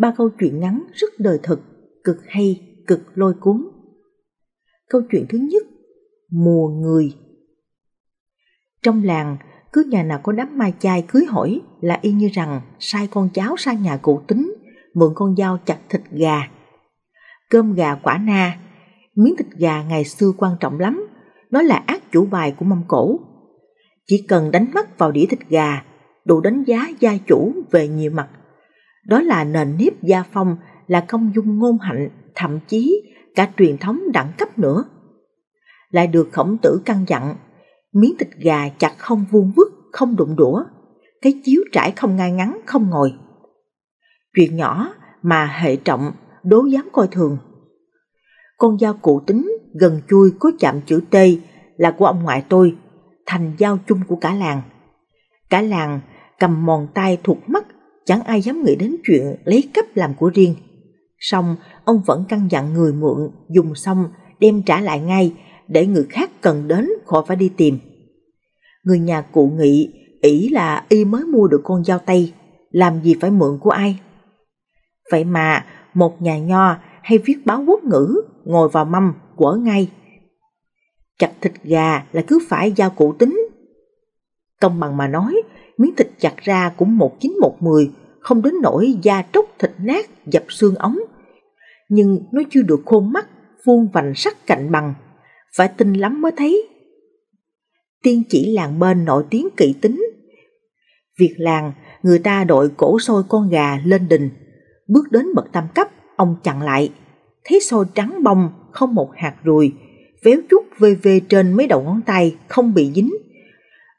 ba câu chuyện ngắn rất đời thực, cực hay, cực lôi cuốn. Câu chuyện thứ nhất, mùa người. Trong làng, cứ nhà nào có đám mai chai cưới hỏi là y như rằng sai con cháu sang nhà cụ tính, mượn con dao chặt thịt gà. Cơm gà quả na, miếng thịt gà ngày xưa quan trọng lắm, nó là ác chủ bài của mâm cổ. Chỉ cần đánh mắt vào đĩa thịt gà, đủ đánh giá gia chủ về nhiều mặt đó là nền nếp gia phong, là công dung ngôn hạnh, thậm chí cả truyền thống đẳng cấp nữa. Lại được khổng tử căn dặn, miếng thịt gà chặt không vuông vức, không đụng đũa, cái chiếu trải không ngay ngắn, không ngồi. Chuyện nhỏ mà hệ trọng, đố dám coi thường. Con dao cụ tính gần chui có chạm chữ T là của ông ngoại tôi, thành dao chung của cả làng. Cả làng cầm mòn tay thuộc mắt chẳng ai dám nghĩ đến chuyện lấy cấp làm của riêng. Xong, ông vẫn căn dặn người mượn dùng xong đem trả lại ngay để người khác cần đến khỏi phải đi tìm. Người nhà cụ nghị ỷ là y mới mua được con dao tay, làm gì phải mượn của ai. Vậy mà một nhà nho hay viết báo quốc ngữ ngồi vào mâm quở ngay. Chặt thịt gà là cứ phải giao cụ tính. Công bằng mà nói, miếng thịt chặt ra cũng một chín một mười, không đến nỗi da tróc thịt nát dập xương ống. Nhưng nó chưa được khôn mắt, vuông vành sắc cạnh bằng, phải tinh lắm mới thấy. Tiên chỉ làng bên nổi tiếng kỵ tính. Việc làng, người ta đội cổ sôi con gà lên đình. Bước đến bậc tam cấp, ông chặn lại. Thấy sôi trắng bông, không một hạt ruồi, véo chút vê vê trên mấy đầu ngón tay, không bị dính.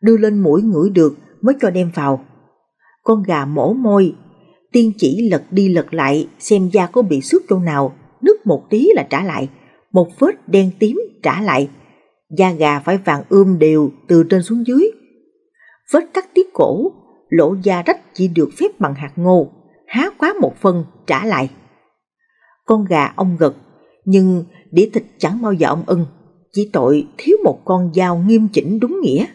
Đưa lên mũi ngửi được, mới cho đem vào. Con gà mổ môi, tiên chỉ lật đi lật lại xem da có bị xước chỗ nào, nứt một tí là trả lại, một vết đen tím trả lại. Da gà phải vàng ươm đều từ trên xuống dưới. Vết cắt tiết cổ, lỗ da rách chỉ được phép bằng hạt ngô, há quá một phần trả lại. Con gà ông gật, nhưng đĩa thịt chẳng bao giờ ông ưng, chỉ tội thiếu một con dao nghiêm chỉnh đúng nghĩa.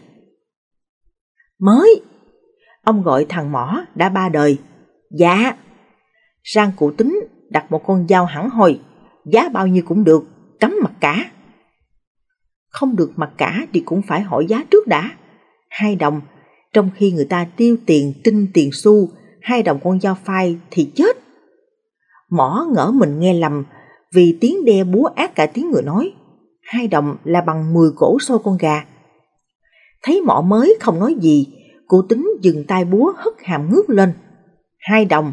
Mới! Ông gọi thằng mỏ đã ba đời. Dạ! Sang cụ tính đặt một con dao hẳn hồi, giá bao nhiêu cũng được, cấm mặt cả. Không được mặt cả thì cũng phải hỏi giá trước đã. Hai đồng, trong khi người ta tiêu tiền trinh tiền xu, hai đồng con dao phai thì chết. Mỏ ngỡ mình nghe lầm vì tiếng đe búa ác cả tiếng người nói. Hai đồng là bằng 10 cổ xô con gà thấy mọ mới không nói gì, cụ tính dừng tay búa hất hàm ngước lên. Hai đồng.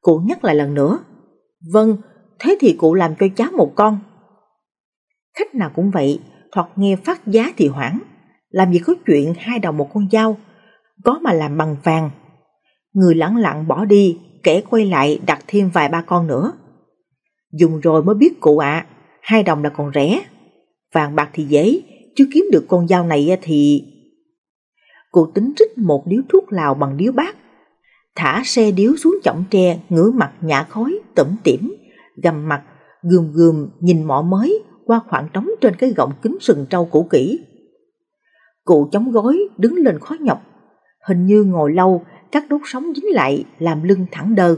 Cụ nhắc lại lần nữa. Vâng, thế thì cụ làm cho cháu một con. Khách nào cũng vậy, thoạt nghe phát giá thì hoảng. Làm gì có chuyện hai đồng một con dao, có mà làm bằng vàng. Người lẳng lặng bỏ đi, kẻ quay lại đặt thêm vài ba con nữa. Dùng rồi mới biết cụ ạ, hai đồng là còn rẻ. Vàng bạc thì dễ, chưa kiếm được con dao này thì... Cô tính rít một điếu thuốc lào bằng điếu bát, thả xe điếu xuống chỏng tre, ngửa mặt nhả khói, tẩm tiểm gầm mặt, gườm gườm nhìn mọ mới qua khoảng trống trên cái gọng kính sừng trâu cũ kỹ. Cụ chống gối đứng lên khó nhọc, hình như ngồi lâu các đốt sóng dính lại làm lưng thẳng đơ.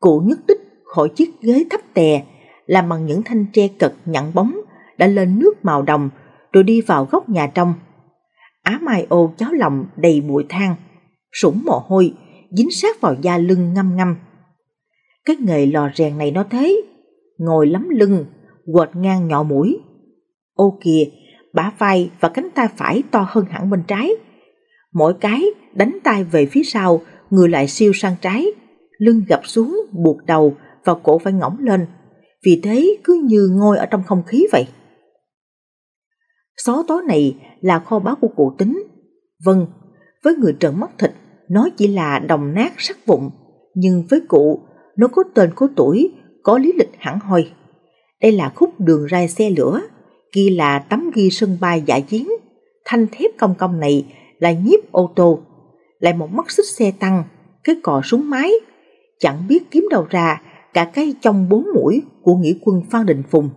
Cụ nhất tích khỏi chiếc ghế thấp tè làm bằng những thanh tre cật nhẵn bóng đã lên nước màu đồng rồi đi vào góc nhà trong. Á Mai ô cháo lòng đầy bụi than, sủng mồ hôi, dính sát vào da lưng ngâm ngâm. Cái nghề lò rèn này nó thế, ngồi lắm lưng, quệt ngang nhỏ mũi. Ô kìa, bả vai và cánh tay phải to hơn hẳn bên trái. Mỗi cái đánh tay về phía sau, người lại siêu sang trái, lưng gập xuống, buộc đầu và cổ phải ngõng lên. Vì thế cứ như ngồi ở trong không khí vậy. Xó tối này là kho báu của cụ tính. Vâng, với người trợn mắt thịt, nó chỉ là đồng nát sắc vụn, nhưng với cụ, nó có tên có tuổi, có lý lịch hẳn hoi. Đây là khúc đường ray xe lửa, kia là tấm ghi sân bay giả chiến, thanh thép công công này là nhiếp ô tô, lại một mắt xích xe tăng, cái cò súng máy, chẳng biết kiếm đầu ra cả cái trong bốn mũi của nghĩa quân Phan Đình Phùng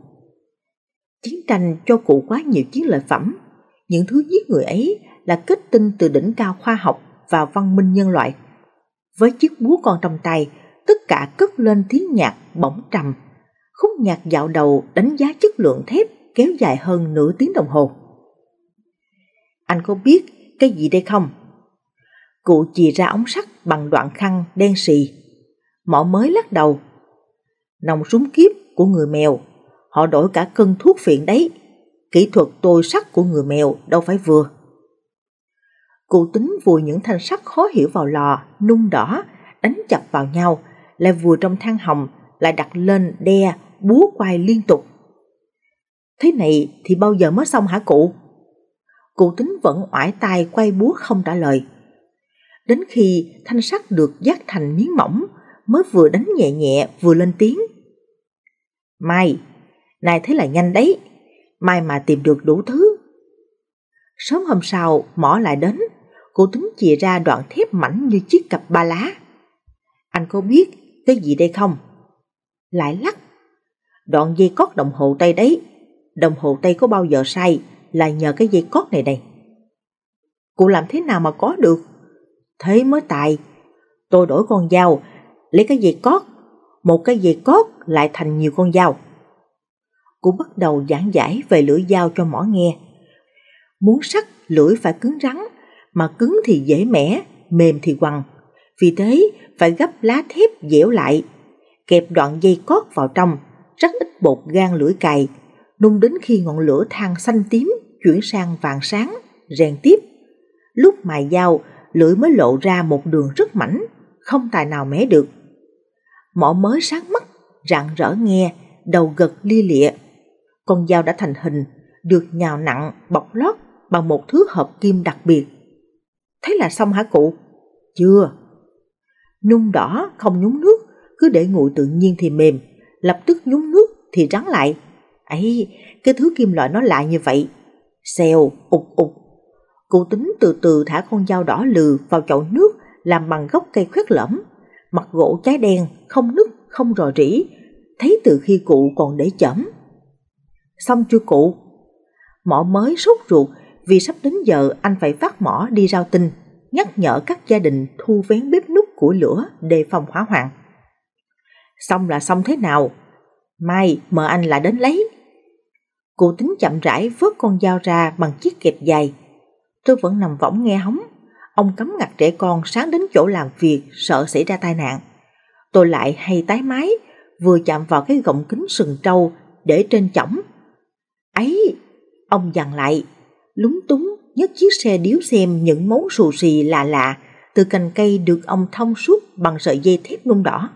chiến tranh cho cụ quá nhiều chiến lợi phẩm. Những thứ giết người ấy là kết tinh từ đỉnh cao khoa học và văn minh nhân loại. Với chiếc búa con trong tay, tất cả cất lên tiếng nhạc bỗng trầm. Khúc nhạc dạo đầu đánh giá chất lượng thép kéo dài hơn nửa tiếng đồng hồ. Anh có biết cái gì đây không? Cụ chỉ ra ống sắt bằng đoạn khăn đen xì. Mỏ mới lắc đầu. Nòng súng kiếp của người mèo Họ đổi cả cân thuốc phiện đấy. Kỹ thuật tôi sắc của người mèo đâu phải vừa. Cụ tính vùi những thanh sắt khó hiểu vào lò, nung đỏ, đánh chập vào nhau, lại vùi trong thang hồng, lại đặt lên đe, búa quay liên tục. Thế này thì bao giờ mới xong hả cụ? Cụ tính vẫn oải tay quay búa không trả lời. Đến khi thanh sắt được giác thành miếng mỏng, mới vừa đánh nhẹ nhẹ vừa lên tiếng. Mai, nay thế là nhanh đấy, mai mà tìm được đủ thứ. Sớm hôm sau, mỏ lại đến, cô tuấn chìa ra đoạn thép mảnh như chiếc cặp ba lá. Anh có biết cái gì đây không? Lại lắc. Đoạn dây cót đồng hồ tay đấy, đồng hồ tay có bao giờ sai là nhờ cái dây cót này đây. Cô làm thế nào mà có được? Thế mới tài. Tôi đổi con dao, lấy cái dây cót, một cái dây cót lại thành nhiều con dao cũng bắt đầu giảng giải về lưỡi dao cho mỏ nghe. Muốn sắc, lưỡi phải cứng rắn, mà cứng thì dễ mẻ, mềm thì quằn. Vì thế, phải gấp lá thép dẻo lại, kẹp đoạn dây cót vào trong, rất ít bột gan lưỡi cày, nung đến khi ngọn lửa than xanh tím chuyển sang vàng sáng, rèn tiếp. Lúc mài dao, lưỡi mới lộ ra một đường rất mảnh, không tài nào mé được. Mỏ mới sáng mắt, rạng rỡ nghe, đầu gật li lịa con dao đã thành hình, được nhào nặng, bọc lót bằng một thứ hợp kim đặc biệt. Thế là xong hả cụ? Chưa. Nung đỏ không nhúng nước, cứ để nguội tự nhiên thì mềm, lập tức nhúng nước thì rắn lại. Ấy, cái thứ kim loại nó lại như vậy. Xèo, ục ục, Cụ tính từ từ thả con dao đỏ lừ vào chậu nước làm bằng gốc cây khuyết lõm, mặt gỗ trái đen, không nứt, không rò rỉ, thấy từ khi cụ còn để chẩm Xong chưa cụ? Mỏ mới sốt ruột vì sắp đến giờ anh phải phát mỏ đi rao tinh nhắc nhở các gia đình thu vén bếp nút của lửa đề phòng hỏa hoạn. Xong là xong thế nào? Mai mời anh lại đến lấy. Cụ tính chậm rãi vớt con dao ra bằng chiếc kẹp dài. Tôi vẫn nằm võng nghe hóng. Ông cấm ngặt trẻ con sáng đến chỗ làm việc sợ xảy ra tai nạn. Tôi lại hay tái mái, vừa chạm vào cái gọng kính sừng trâu để trên chỏng ấy ông dặn lại lúng túng nhấc chiếc xe điếu xem những món xù xì lạ lạ từ cành cây được ông thông suốt bằng sợi dây thép nung đỏ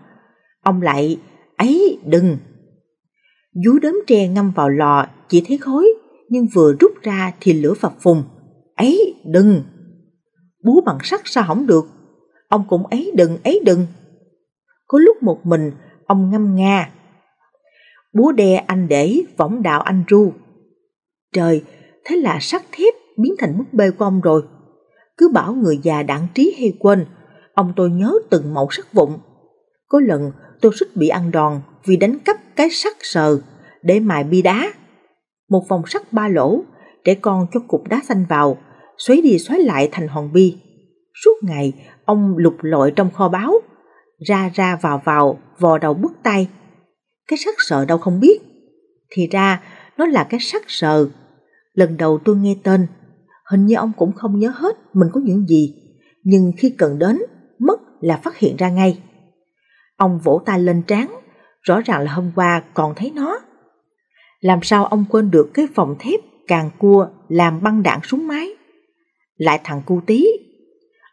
ông lại ấy đừng vú đốm tre ngâm vào lò chỉ thấy khói nhưng vừa rút ra thì lửa phập phùng ấy đừng bú bằng sắt sao hỏng được ông cũng ấy đừng ấy đừng có lúc một mình ông ngâm nga búa đe anh để võng đạo anh ru Trời, thế là sắt thép biến thành búp bê của rồi. Cứ bảo người già đảng trí hay quên, ông tôi nhớ từng mẫu sắt vụn. Có lần tôi suýt bị ăn đòn vì đánh cắp cái sắt sờ để mài bi đá. Một vòng sắt ba lỗ, trẻ con cho cục đá xanh vào, xoáy đi xoáy lại thành hòn bi. Suốt ngày, ông lục lội trong kho báu, ra ra vào vào, vò đầu bứt tay. Cái sắt sợ đâu không biết. Thì ra, nó là cái sắc sờ. Lần đầu tôi nghe tên, hình như ông cũng không nhớ hết mình có những gì, nhưng khi cần đến, mất là phát hiện ra ngay. Ông vỗ tay lên trán, rõ ràng là hôm qua còn thấy nó. Làm sao ông quên được cái phòng thép càng cua làm băng đạn súng máy? Lại thằng cu tí.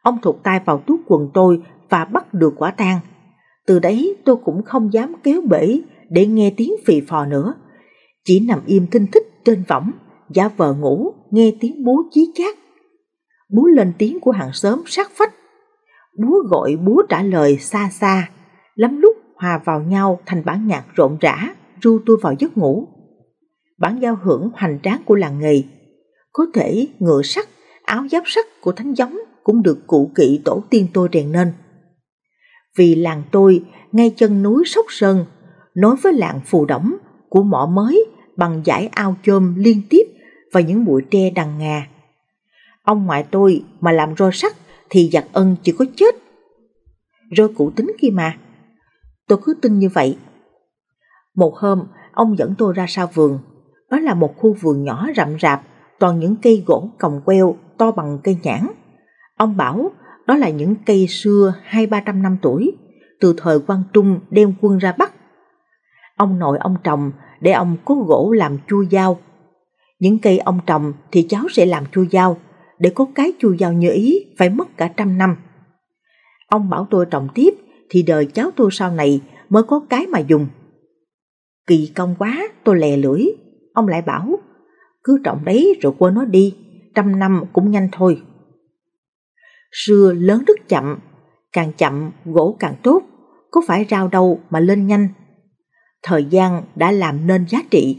Ông thụt tay vào túi quần tôi và bắt được quả tang. Từ đấy tôi cũng không dám kéo bể để nghe tiếng phì phò nữa chỉ nằm im thinh thích trên võng, giả vờ ngủ, nghe tiếng búa chí chát. Búa lên tiếng của hàng xóm sát phách. Búa gọi búa trả lời xa xa, lắm lúc hòa vào nhau thành bản nhạc rộn rã, ru tôi vào giấc ngủ. Bản giao hưởng hoành tráng của làng nghề, có thể ngựa sắt, áo giáp sắt của thánh gióng cũng được cụ kỵ tổ tiên tôi rèn nên. Vì làng tôi ngay chân núi Sóc Sơn, nối với làng Phù Đổng của mỏ mới bằng giải ao chôm liên tiếp và những bụi tre đằng ngà. Ông ngoại tôi mà làm roi sắt thì giặc ân chỉ có chết. Rồi cụ tính kia mà. Tôi cứ tin như vậy. Một hôm, ông dẫn tôi ra sau vườn. Đó là một khu vườn nhỏ rậm rạp, toàn những cây gỗ còng queo to bằng cây nhãn. Ông bảo đó là những cây xưa hai ba trăm năm tuổi, từ thời quan Trung đem quân ra Bắc. Ông nội ông trồng để ông có gỗ làm chua dao. Những cây ông trồng thì cháu sẽ làm chua dao, để có cái chua dao như ý phải mất cả trăm năm. Ông bảo tôi trồng tiếp thì đời cháu tôi sau này mới có cái mà dùng. Kỳ công quá, tôi lè lưỡi. Ông lại bảo, cứ trồng đấy rồi quên nó đi, trăm năm cũng nhanh thôi. Xưa lớn rất chậm, càng chậm gỗ càng tốt, có phải rau đâu mà lên nhanh thời gian đã làm nên giá trị.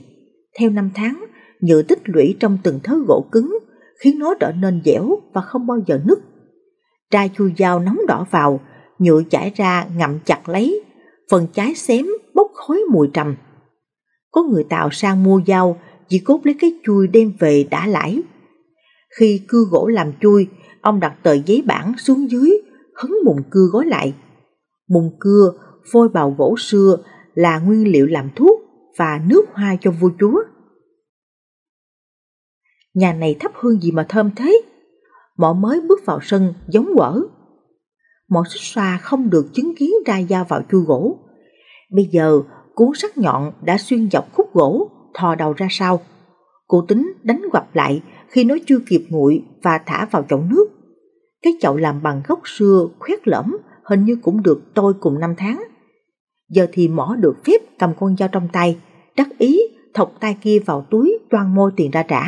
Theo năm tháng, nhựa tích lũy trong từng thớ gỗ cứng khiến nó trở nên dẻo và không bao giờ nứt. tra chu dao nóng đỏ vào, nhựa chảy ra ngậm chặt lấy, phần trái xém bốc khói mùi trầm. Có người tàu sang mua dao chỉ cốt lấy cái chui đem về đã lãi. Khi cưa gỗ làm chui, ông đặt tờ giấy bản xuống dưới, hấn mùng cưa gói lại. Mùng cưa phôi bào gỗ xưa là nguyên liệu làm thuốc và nước hoa cho vua chúa. Nhà này thắp hương gì mà thơm thế? Mỏ mới bước vào sân giống quở. Mỏ xích xoa không được chứng kiến ra dao vào chu gỗ. Bây giờ cuốn sắt nhọn đã xuyên dọc khúc gỗ, thò đầu ra sau. Cụ tính đánh quặp lại khi nó chưa kịp nguội và thả vào chậu nước. Cái chậu làm bằng gốc xưa, khoét lõm, hình như cũng được tôi cùng năm tháng giờ thì mỏ được phép cầm con dao trong tay, đắc ý thọc tay kia vào túi toan môi tiền ra trả.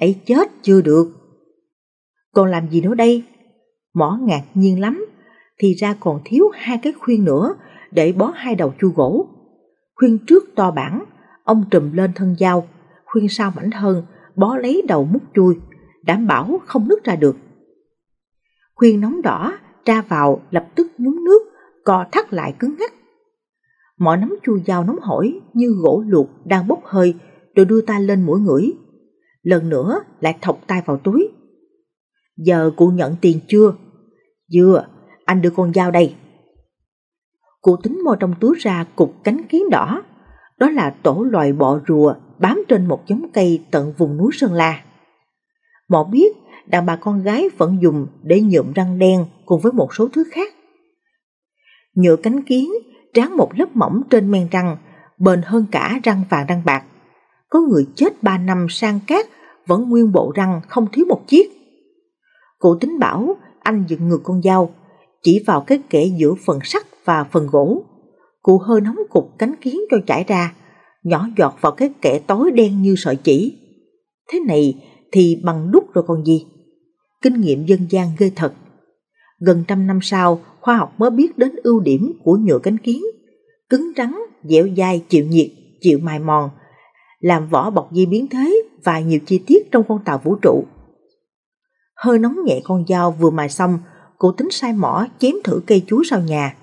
Ấy chết chưa được. Còn làm gì nữa đây? Mỏ ngạc nhiên lắm, thì ra còn thiếu hai cái khuyên nữa để bó hai đầu chu gỗ. Khuyên trước to bản, ông trùm lên thân dao, khuyên sau mảnh hơn, bó lấy đầu mút chui, đảm bảo không nứt ra được. Khuyên nóng đỏ, tra vào lập tức nhúng nước, co thắt lại cứng ngắc, mỏ nắm chu dao nóng hổi như gỗ luộc đang bốc hơi rồi đưa tay lên mũi ngửi. Lần nữa lại thọc tay vào túi. Giờ cụ nhận tiền chưa? Chưa, anh đưa con dao đây. Cụ tính mò trong túi ra cục cánh kiến đỏ. Đó là tổ loài bọ rùa bám trên một giống cây tận vùng núi Sơn La. Mọ biết đàn bà con gái vẫn dùng để nhuộm răng đen cùng với một số thứ khác. Nhựa cánh kiến ráng một lớp mỏng trên men răng, bền hơn cả răng vàng răng bạc. Có người chết 3 năm sang cát vẫn nguyên bộ răng không thiếu một chiếc. Cụ tính bảo anh dựng ngược con dao, chỉ vào cái kẽ giữa phần sắt và phần gỗ. Cụ hơi nóng cục cánh kiến cho chảy ra, nhỏ giọt vào cái kẽ tối đen như sợi chỉ. Thế này thì bằng đúc rồi còn gì. Kinh nghiệm dân gian ghê thật. Gần trăm năm sau, khoa học mới biết đến ưu điểm của nhựa cánh kiến. Cứng rắn, dẻo dai, chịu nhiệt, chịu mài mòn, làm vỏ bọc di biến thế và nhiều chi tiết trong con tàu vũ trụ. Hơi nóng nhẹ con dao vừa mài xong, cụ tính sai mỏ chém thử cây chuối sau nhà,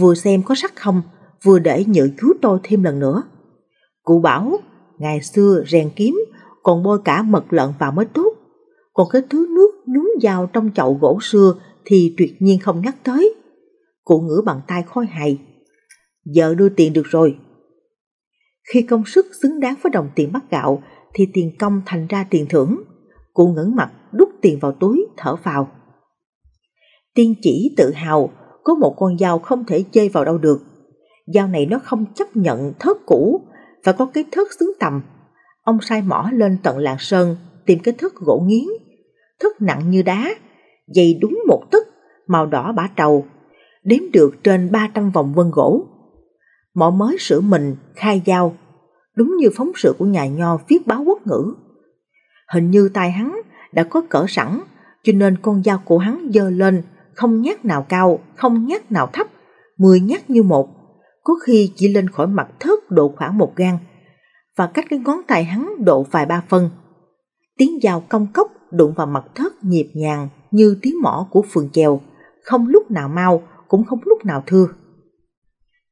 vừa xem có sắc không, vừa để nhựa chuối tôi thêm lần nữa. Cụ bảo, ngày xưa rèn kiếm, còn bôi cả mật lợn vào mới tốt, còn cái thứ nước nhúng dao trong chậu gỗ xưa thì tuyệt nhiên không nhắc tới. Cụ ngửa bàn tay khôi hài. Giờ đưa tiền được rồi. Khi công sức xứng đáng với đồng tiền bắt gạo thì tiền công thành ra tiền thưởng. Cụ ngẩng mặt đút tiền vào túi thở vào. Tiên chỉ tự hào có một con dao không thể chê vào đâu được. Dao này nó không chấp nhận thớt cũ và có cái thớt xứng tầm. Ông sai mỏ lên tận làng sơn tìm cái thớt gỗ nghiến. Thớt nặng như đá, dày đúng một tấc, màu đỏ bả trầu, đếm được trên 300 vòng vân gỗ. Mỏ mới sửa mình, khai dao, đúng như phóng sự của nhà nho viết báo quốc ngữ. Hình như tay hắn đã có cỡ sẵn, cho nên con dao của hắn dơ lên, không nhát nào cao, không nhát nào thấp, mười nhát như một, có khi chỉ lên khỏi mặt thớt độ khoảng một gan, và cách cái ngón tay hắn độ vài ba phân. Tiếng dao cong cốc đụng vào mặt thớt nhịp nhàng như tiếng mỏ của phường chèo, không lúc nào mau, cũng không lúc nào thưa.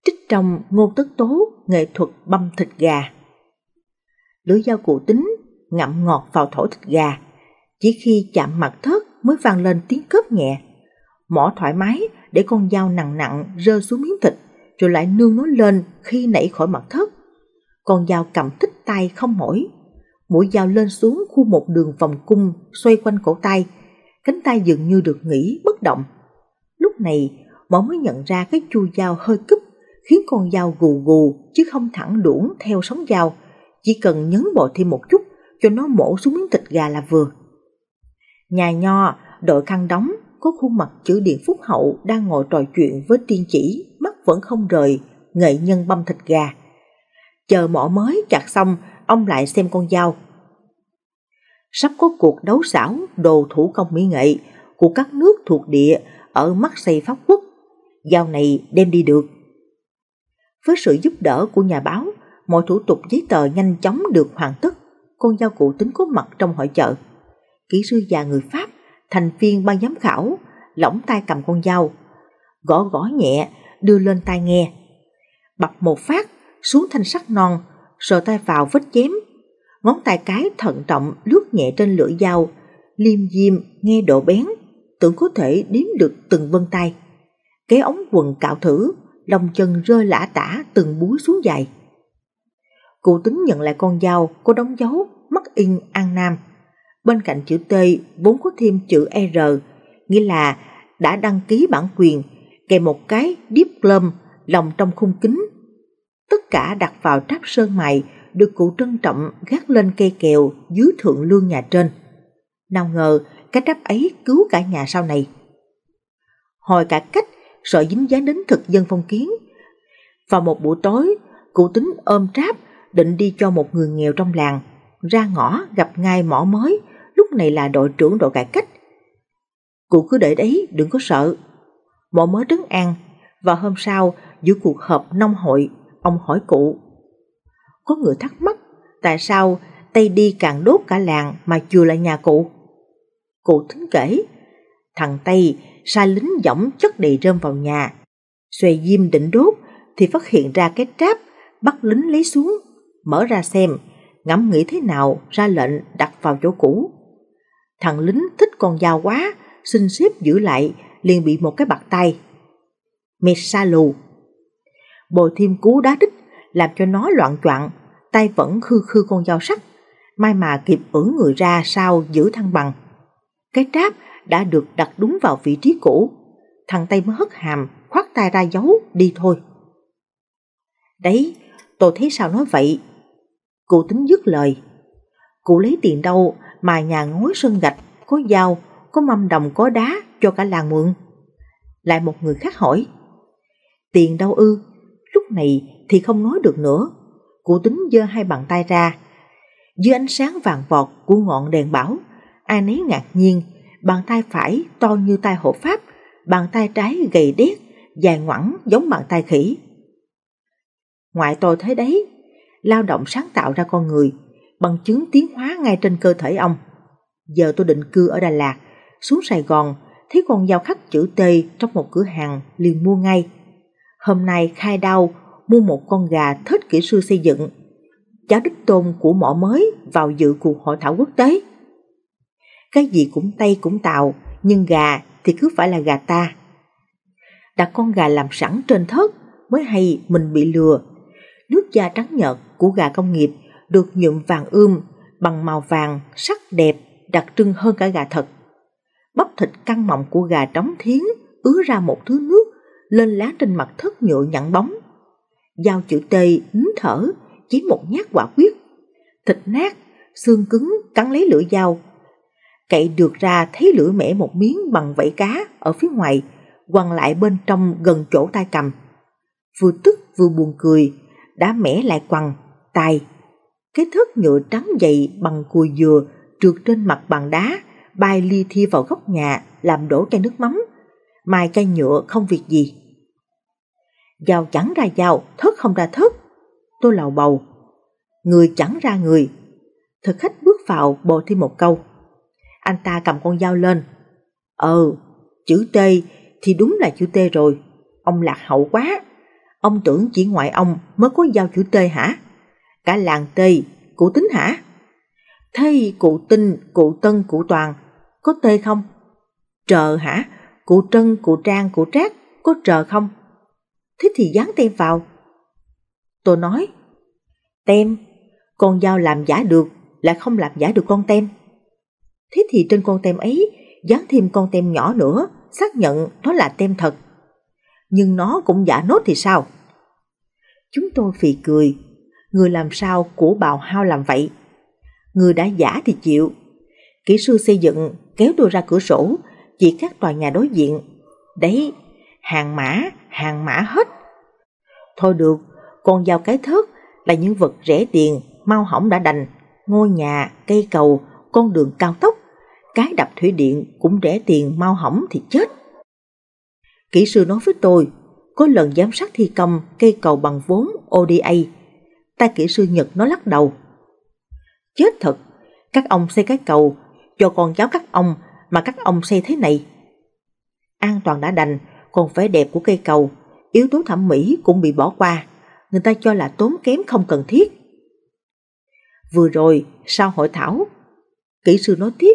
Trích trong ngô tất tố nghệ thuật băm thịt gà. Lưỡi dao cụ tính ngậm ngọt vào thổ thịt gà, chỉ khi chạm mặt thớt mới vang lên tiếng cướp nhẹ. Mỏ thoải mái để con dao nặng nặng rơi xuống miếng thịt, rồi lại nương nó lên khi nảy khỏi mặt thớt. Con dao cầm thích tay không mỏi, mũi dao lên xuống khu một đường vòng cung xoay quanh cổ tay, cánh tay dường như được nghỉ bất động. Lúc này mỏng mới nhận ra cái chui dao hơi cúp khiến con dao gù gù chứ không thẳng đuổng theo sóng dao chỉ cần nhấn bộ thêm một chút cho nó mổ xuống miếng thịt gà là vừa nhà nho đội khăn đóng có khuôn mặt chữ điện phúc hậu đang ngồi trò chuyện với tiên chỉ mắt vẫn không rời nghệ nhân băm thịt gà chờ mỏ mới chặt xong ông lại xem con dao sắp có cuộc đấu xảo đồ thủ công mỹ nghệ của các nước thuộc địa ở mắt xây pháp quốc dao này đem đi được. Với sự giúp đỡ của nhà báo, mọi thủ tục giấy tờ nhanh chóng được hoàn tất, con dao cụ tính có mặt trong hội chợ. Kỹ sư già người Pháp, thành viên ban giám khảo, lỏng tay cầm con dao, gõ gõ nhẹ, đưa lên tai nghe. Bập một phát, xuống thanh sắt non, sờ tay vào vết chém, ngón tay cái thận trọng lướt nhẹ trên lưỡi dao, liêm diêm nghe độ bén, tưởng có thể đếm được từng vân tay. Kế ống quần cạo thử, lòng chân rơi lã tả từng búi xuống dài. Cụ tính nhận lại con dao có đóng dấu mắc in An Nam. Bên cạnh chữ T vốn có thêm chữ R, nghĩa là đã đăng ký bản quyền, kèm một cái điếp glum lòng trong khung kính. Tất cả đặt vào tráp sơn mày được cụ trân trọng gác lên cây kèo dưới thượng lương nhà trên. Nào ngờ cái tráp ấy cứu cả nhà sau này. Hồi cả cách sợ dính dáng đến thực dân phong kiến. Vào một buổi tối, cụ tính ôm tráp định đi cho một người nghèo trong làng. Ra ngõ gặp ngay mỏ mới, lúc này là đội trưởng đội cải cách. Cụ cứ để đấy, đừng có sợ. Mỏ mới trấn an, và hôm sau, giữa cuộc họp nông hội, ông hỏi cụ. Có người thắc mắc, tại sao Tây đi càng đốt cả làng mà chưa là nhà cụ? Cụ tính kể, thằng Tây sai lính dõng chất đầy rơm vào nhà. Xuề diêm định đốt thì phát hiện ra cái tráp, bắt lính lấy xuống, mở ra xem, ngẫm nghĩ thế nào ra lệnh đặt vào chỗ cũ. Thằng lính thích con dao quá, xin xếp giữ lại, liền bị một cái bạc tay. Mệt xa lù. Bồi thêm cú đá đích, làm cho nó loạn choạng, tay vẫn khư khư con dao sắt. May mà kịp ưỡn người ra sao giữ thăng bằng. Cái tráp đã được đặt đúng vào vị trí cũ. Thằng Tây mới hất hàm, khoát tay ra giấu, đi thôi. Đấy, tôi thấy sao nói vậy? Cụ tính dứt lời. Cụ lấy tiền đâu mà nhà ngói sơn gạch, có dao, có mâm đồng, có đá cho cả làng mượn. Lại một người khác hỏi. Tiền đâu ư? Lúc này thì không nói được nữa. Cụ tính giơ hai bàn tay ra. Dưới ánh sáng vàng vọt của ngọn đèn bảo ai nấy ngạc nhiên, bàn tay phải to như tay hộ pháp, bàn tay trái gầy đét, dài ngoẳng giống bàn tay khỉ. Ngoại tôi thấy đấy, lao động sáng tạo ra con người, bằng chứng tiến hóa ngay trên cơ thể ông. Giờ tôi định cư ở Đà Lạt, xuống Sài Gòn, thấy con dao khắc chữ T trong một cửa hàng liền mua ngay. Hôm nay khai đau, mua một con gà thết kỹ sư xây dựng. Cháu đích tôn của mỏ mới vào dự cuộc hội thảo quốc tế cái gì cũng tay cũng Tàu, nhưng gà thì cứ phải là gà ta. Đặt con gà làm sẵn trên thớt mới hay mình bị lừa. Nước da trắng nhợt của gà công nghiệp được nhuộm vàng ươm bằng màu vàng sắc đẹp đặc trưng hơn cả gà thật. Bắp thịt căng mọng của gà trống thiến ứa ra một thứ nước lên lá trên mặt thớt nhựa nhẵn bóng. Dao chữ T nín thở, chỉ một nhát quả quyết. Thịt nát, xương cứng cắn lấy lưỡi dao cậy được ra thấy lưỡi mẻ một miếng bằng vảy cá ở phía ngoài, quằn lại bên trong gần chỗ tay cầm. Vừa tức vừa buồn cười, đã mẻ lại quằn tay. Cái thớt nhựa trắng dày bằng cùi dừa trượt trên mặt bằng đá, bay li thi vào góc nhà làm đổ chai nước mắm. Mai chai nhựa không việc gì. Dao chẳng ra dao, thớt không ra thớt. Tôi lầu bầu. Người chẳng ra người. Thực khách bước vào bồ thêm một câu. Anh ta cầm con dao lên. Ờ, chữ T thì đúng là chữ T rồi. Ông lạc hậu quá. Ông tưởng chỉ ngoại ông mới có dao chữ T hả? Cả làng T, cụ tính hả? Thế cụ Tinh, cụ Tân, cụ Toàn có T không? Trờ hả? Cụ Trân, cụ Trang, cụ Trác có trờ không? Thế thì dán tem vào. Tôi nói, tem, con dao làm giả được lại không làm giả được con tem. Thế thì trên con tem ấy dán thêm con tem nhỏ nữa, xác nhận đó là tem thật. Nhưng nó cũng giả nốt thì sao? Chúng tôi phì cười, người làm sao của bào hao làm vậy? Người đã giả thì chịu. Kỹ sư xây dựng kéo tôi ra cửa sổ, chỉ các tòa nhà đối diện. Đấy, hàng mã, hàng mã hết. Thôi được, con dao cái thớt là những vật rẻ tiền, mau hỏng đã đành, ngôi nhà, cây cầu, con đường cao tốc, cái đập thủy điện cũng rẻ tiền mau hỏng thì chết. Kỹ sư nói với tôi, có lần giám sát thi công cây cầu bằng vốn ODA, tay kỹ sư Nhật nó lắc đầu. Chết thật, các ông xây cái cầu cho con cháu các ông mà các ông xây thế này. An toàn đã đành, còn vẻ đẹp của cây cầu, yếu tố thẩm mỹ cũng bị bỏ qua, người ta cho là tốn kém không cần thiết. Vừa rồi, sau hội thảo, Kỹ sư nói tiếp,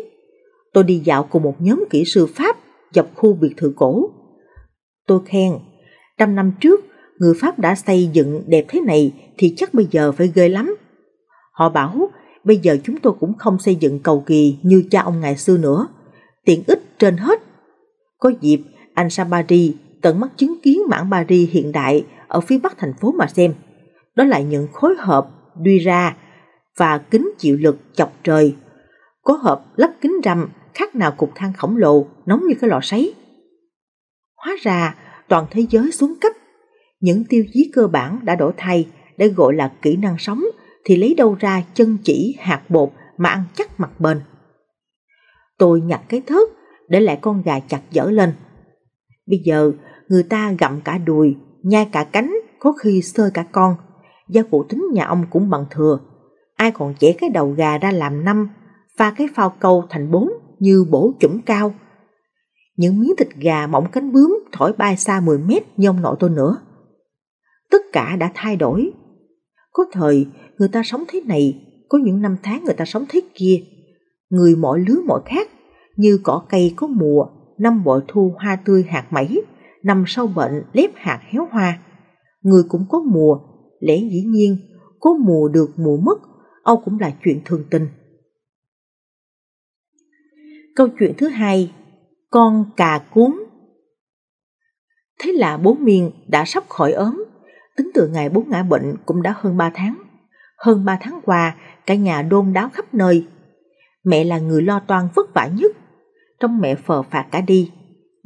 tôi đi dạo cùng một nhóm kỹ sư Pháp dọc khu biệt thự cổ. Tôi khen, trăm năm trước người Pháp đã xây dựng đẹp thế này thì chắc bây giờ phải ghê lắm. Họ bảo, bây giờ chúng tôi cũng không xây dựng cầu kỳ như cha ông ngày xưa nữa. Tiện ích trên hết. Có dịp, anh sang Paris tận mắt chứng kiến mảng Paris hiện đại ở phía bắc thành phố mà xem. Đó là những khối hợp, đuôi ra và kính chịu lực chọc trời có hộp lắp kính rầm, khác nào cục than khổng lồ, nóng như cái lò sấy. Hóa ra, toàn thế giới xuống cấp. Những tiêu chí cơ bản đã đổi thay, để gọi là kỹ năng sống, thì lấy đâu ra chân chỉ hạt bột mà ăn chắc mặt bền. Tôi nhặt cái thớt, để lại con gà chặt dở lên. Bây giờ, người ta gặm cả đùi, nhai cả cánh, có khi sơi cả con. Gia cụ tính nhà ông cũng bằng thừa. Ai còn chẻ cái đầu gà ra làm năm và cái phao cầu thành bốn như bổ chủng cao. Những miếng thịt gà mỏng cánh bướm thổi bay xa 10 mét như ông nội tôi nữa. Tất cả đã thay đổi. Có thời người ta sống thế này, có những năm tháng người ta sống thế kia. Người mọi lứa mọi khác, như cỏ cây có mùa, năm bội thu hoa tươi hạt mẩy, năm sâu bệnh lép hạt héo hoa. Người cũng có mùa, lẽ dĩ nhiên, có mùa được mùa mất, Âu cũng là chuyện thường tình. Câu chuyện thứ hai, con cà cuốn. Thế là bố Miên đã sắp khỏi ốm, tính từ ngày bố ngã bệnh cũng đã hơn 3 tháng. Hơn 3 tháng qua, cả nhà đôn đáo khắp nơi. Mẹ là người lo toan vất vả nhất, trong mẹ phờ phạt cả đi.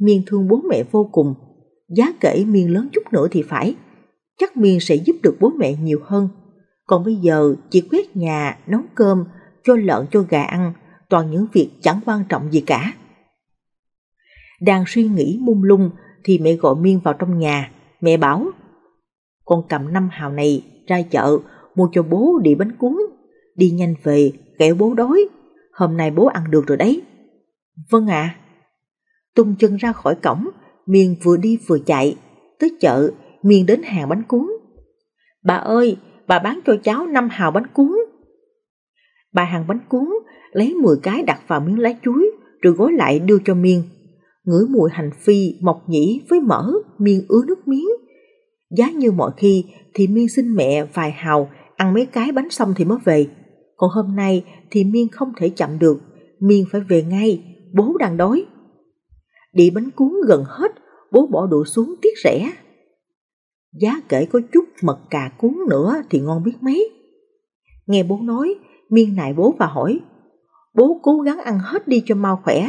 Miên thương bố mẹ vô cùng, giá kể Miên lớn chút nữa thì phải, chắc Miên sẽ giúp được bố mẹ nhiều hơn. Còn bây giờ chỉ quét nhà, nấu cơm, cho lợn cho gà ăn – toàn những việc chẳng quan trọng gì cả. Đang suy nghĩ mung lung thì mẹ gọi Miên vào trong nhà, mẹ bảo Con cầm năm hào này ra chợ mua cho bố đĩa bánh cuốn, đi nhanh về kẻo bố đói, hôm nay bố ăn được rồi đấy. Vâng ạ. Tung chân ra khỏi cổng, Miên vừa đi vừa chạy, tới chợ Miên đến hàng bánh cuốn. Bà ơi, bà bán cho cháu năm hào bánh cuốn Bà hàng bánh cuốn, lấy 10 cái đặt vào miếng lá chuối, rồi gói lại đưa cho Miên. Ngửi mùi hành phi, mọc nhĩ với mỡ, Miên ứa nước miếng. Giá như mọi khi thì Miên xin mẹ vài hào, ăn mấy cái bánh xong thì mới về. Còn hôm nay thì Miên không thể chậm được, Miên phải về ngay, bố đang đói. Đĩa bánh cuốn gần hết, bố bỏ đũa xuống tiếc rẻ. Giá kể có chút mật cà cuốn nữa thì ngon biết mấy. Nghe bố nói, miên nại bố và hỏi Bố cố gắng ăn hết đi cho mau khỏe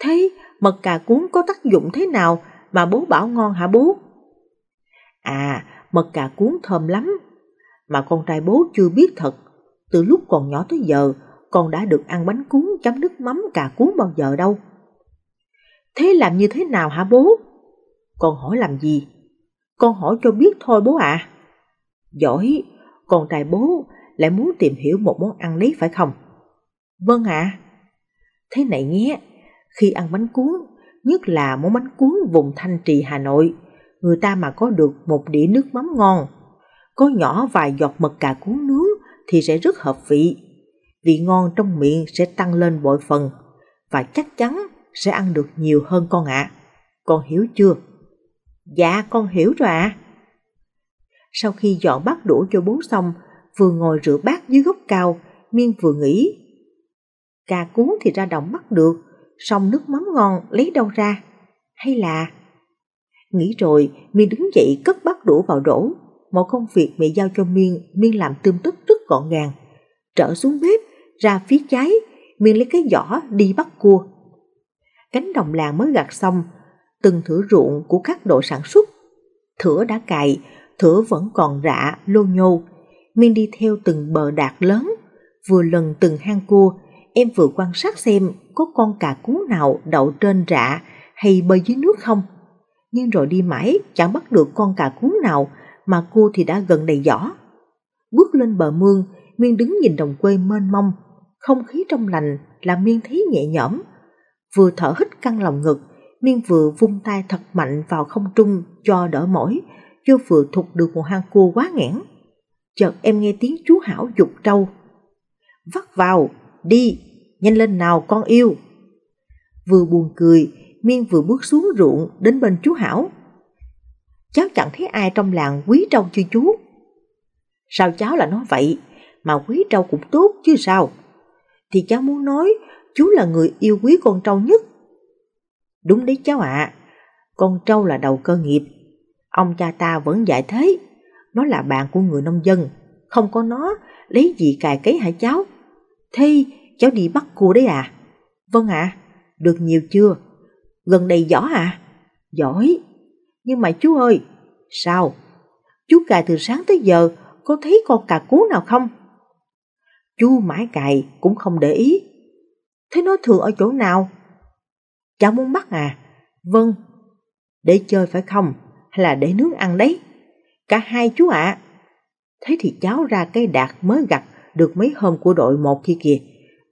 Thế mật cà cuốn có tác dụng thế nào mà bố bảo ngon hả bố? À, mật cà cuốn thơm lắm Mà con trai bố chưa biết thật Từ lúc còn nhỏ tới giờ Con đã được ăn bánh cuốn chấm nước mắm cà cuốn bao giờ đâu Thế làm như thế nào hả bố? Con hỏi làm gì? Con hỏi cho biết thôi bố ạ à. Giỏi, con trai bố lại muốn tìm hiểu một món ăn lý phải không? Vâng ạ. Thế này nhé, khi ăn bánh cuốn, nhất là món bánh cuốn vùng Thanh Trì Hà Nội, người ta mà có được một đĩa nước mắm ngon, có nhỏ vài giọt mật cà cuốn nướng thì sẽ rất hợp vị. Vị ngon trong miệng sẽ tăng lên bội phần và chắc chắn sẽ ăn được nhiều hơn con ạ. À. Con hiểu chưa? Dạ con hiểu rồi ạ. À. Sau khi dọn bát đũa cho bố xong, vừa ngồi rửa bát dưới gốc cao, Miên vừa nghĩ. Cà cuốn thì ra động bắt được, xong nước mắm ngon lấy đâu ra? Hay là... Nghĩ rồi, Miên đứng dậy cất bát đũa vào đổ. Một công việc mẹ giao cho Miên, Miên làm tươm tất rất gọn gàng. Trở xuống bếp, ra phía trái, Miên lấy cái giỏ đi bắt cua. Cánh đồng làng mới gặt xong, từng thửa ruộng của các đội sản xuất. Thửa đã cày, thửa vẫn còn rạ, lô nhô, Miên đi theo từng bờ đạc lớn, vừa lần từng hang cua, em vừa quan sát xem có con cà cú nào đậu trên rạ hay bơi dưới nước không. Nhưng rồi đi mãi chẳng bắt được con cà cú nào mà cua thì đã gần đầy giỏ. Bước lên bờ mương, Miên đứng nhìn đồng quê mênh mông, không khí trong lành làm Miên thấy nhẹ nhõm. Vừa thở hít căng lòng ngực, Miên vừa vung tay thật mạnh vào không trung cho đỡ mỏi, chưa vừa thục được một hang cua quá nghẽn chợt em nghe tiếng chú Hảo dục trâu. Vắt vào, đi, nhanh lên nào con yêu. Vừa buồn cười, Miên vừa bước xuống ruộng đến bên chú Hảo. Cháu chẳng thấy ai trong làng quý trâu chứ chú. Sao cháu lại nói vậy, mà quý trâu cũng tốt chứ sao? Thì cháu muốn nói chú là người yêu quý con trâu nhất. Đúng đấy cháu ạ, à, con trâu là đầu cơ nghiệp. Ông cha ta vẫn dạy thế nó là bạn của người nông dân, không có nó, lấy gì cài cấy hả cháu? Thế cháu đi bắt cua đấy à? Vâng ạ, à, được nhiều chưa? Gần đây giỏ à? Giỏi. Nhưng mà chú ơi, sao? Chú cài từ sáng tới giờ, có thấy con cà cú nào không? Chú mãi cài cũng không để ý. Thế nó thường ở chỗ nào? Cháu muốn bắt à? Vâng. Để chơi phải không? Hay là để nướng ăn đấy? cả hai chú ạ. À. Thế thì cháu ra cây đạt mới gặt được mấy hôm của đội một kia kìa,